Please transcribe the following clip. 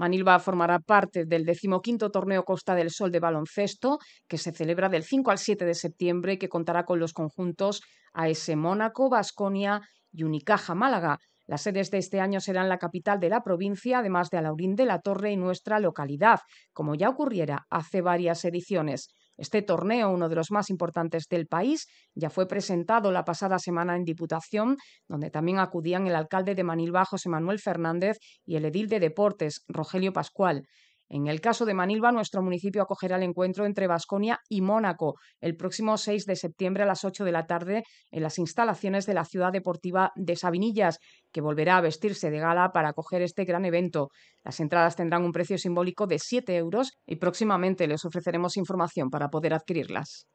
Manilva formará parte del decimoquinto torneo Costa del Sol de baloncesto, que se celebra del 5 al 7 de septiembre y que contará con los conjuntos AS Mónaco, Vasconia y Unicaja Málaga. Las sedes de este año serán la capital de la provincia, además de Alaurín de la Torre y nuestra localidad, como ya ocurriera hace varias ediciones. Este torneo, uno de los más importantes del país, ya fue presentado la pasada semana en Diputación, donde también acudían el alcalde de Manilva, José Manuel Fernández, y el edil de Deportes, Rogelio Pascual. En el caso de Manilva, nuestro municipio acogerá el encuentro entre Vasconia y Mónaco el próximo 6 de septiembre a las 8 de la tarde en las instalaciones de la ciudad deportiva de Sabinillas, que volverá a vestirse de gala para acoger este gran evento. Las entradas tendrán un precio simbólico de 7 euros y próximamente les ofreceremos información para poder adquirirlas.